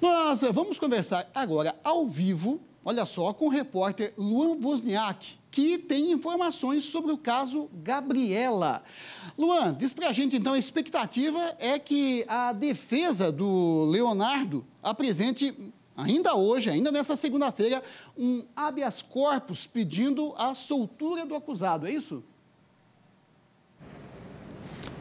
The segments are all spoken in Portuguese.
Nossa, vamos conversar agora ao vivo, olha só, com o repórter Luan Wozniak, que tem informações sobre o caso Gabriela. Luan, diz pra gente então, a expectativa é que a defesa do Leonardo apresente ainda hoje, ainda nessa segunda-feira, um habeas corpus pedindo a soltura do acusado, é isso?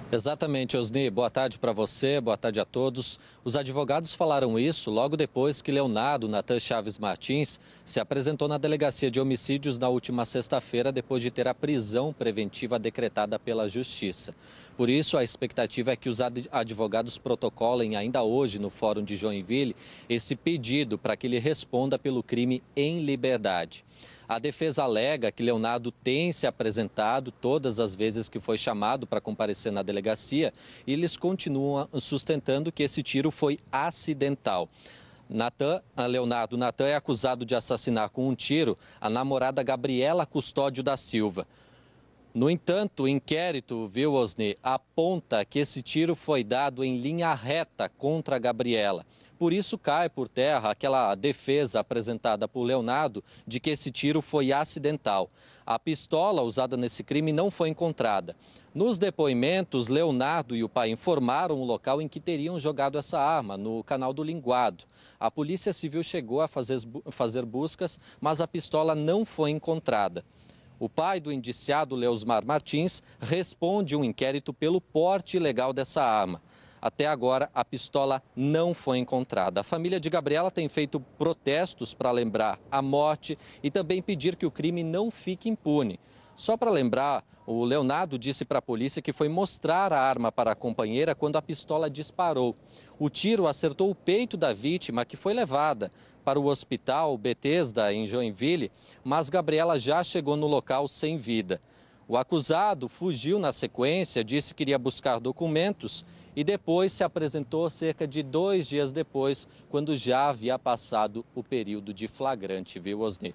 Exatamente, Osni. Boa tarde para você, boa tarde a todos. Os advogados falaram isso logo depois que Leonardo Natan Chaves Martins se apresentou na delegacia de homicídios na última sexta-feira, depois de ter a prisão preventiva decretada pela Justiça. Por isso, a expectativa é que os advogados protocolem ainda hoje no Fórum de Joinville esse pedido para que ele responda pelo crime em liberdade. A defesa alega que Leonardo tem se apresentado todas as vezes que foi chamado para comparecer na delegacia e eles continuam sustentando que esse tiro foi acidental. Natan, ah, Leonardo Natan é acusado de assassinar com um tiro a namorada Gabriela Custódio da Silva. No entanto, o inquérito, viu, Osni, aponta que esse tiro foi dado em linha reta contra a Gabriela. Por isso cai por terra aquela defesa apresentada por Leonardo de que esse tiro foi acidental. A pistola usada nesse crime não foi encontrada. Nos depoimentos, Leonardo e o pai informaram o local em que teriam jogado essa arma, no canal do Linguado. A Polícia Civil chegou a fazer, fazer buscas, mas a pistola não foi encontrada. O pai do indiciado, Leosmar Martins, responde um inquérito pelo porte ilegal dessa arma. Até agora, a pistola não foi encontrada. A família de Gabriela tem feito protestos para lembrar a morte e também pedir que o crime não fique impune. Só para lembrar, o Leonardo disse para a polícia que foi mostrar a arma para a companheira quando a pistola disparou. O tiro acertou o peito da vítima, que foi levada para o hospital Bethesda, em Joinville, mas Gabriela já chegou no local sem vida. O acusado fugiu na sequência, disse que iria buscar documentos e depois se apresentou cerca de dois dias depois, quando já havia passado o período de flagrante, viu, Osni?